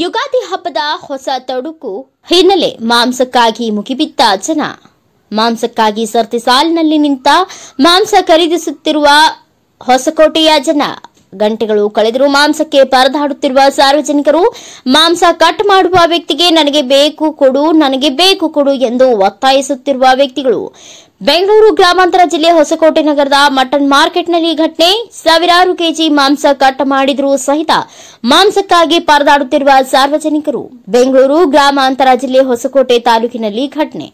ಯುಗಾದಿ ಹಬ್ಬದ ಹೊಸ ತೊಡುಕು ಹಿನ್ನೆಲೆ ಮಾಂಸಕ್ಕಾಗಿ ಮುಗಿಬಿದ್ದ ಜನ ಮಾಂಸಕ್ಕಾಗಿ ಸರ್ತಿ ಸಾಲಿನಲ್ಲಿ ನಿಂತ ಮಾಂಸ ಖರೀದಿಸುತ್ತಿರುವ ಹೊಸಕೋಟೆಯ ಜನ ಗಂಟೆಗಳು ಕಳೆದರೂ ಮಾಂಸಕ್ಕೆ ಪರದಾಡುತ್ತಿರುವ ಸಾರ್ವಜನಿಕರು ಮಾಂಸ ಕಟ್ ಮಾಡುವ ವ್ಯಕ್ತಿಗೆ ನನಗೆ ಬೇಕು ಕೊಡು ನನಗೆ ಬೇಕು ಕೊಡು ಎಂದು ಒತ್ತಾಯಿಸುತ್ತಿರುವ ವ್ಯಕ್ತಿಗಳು ಬೆಂಗಳೂರು ಗ್ರಾಮಾಂತರ ಜಿಲ್ಲೆ ಹೊಸಕೋಟೆ ನಗರದ ಮಟನ್ ಮಾರ್ಕೆಟ್ನಲ್ಲಿ ಘಟನೆ ಸಾವಿರಾರು ಕೆಜಿ ಮಾಂಸ ಕಟ್ ಮಾಡಿದರೂ ಸಹಿತ ಮಾಂಸಕ್ಕಾಗಿ ಪರದಾಡುತ್ತಿರುವ ಸಾರ್ವಜನಿಕರು ಬೆಂಗಳೂರು ಗ್ರಾಮಾಂತರ ಜಿಲ್ಲೆ ಹೊಸಕೋಟೆ ತಾಲೂಕಿನಲ್ಲಿ ಘಟನೆ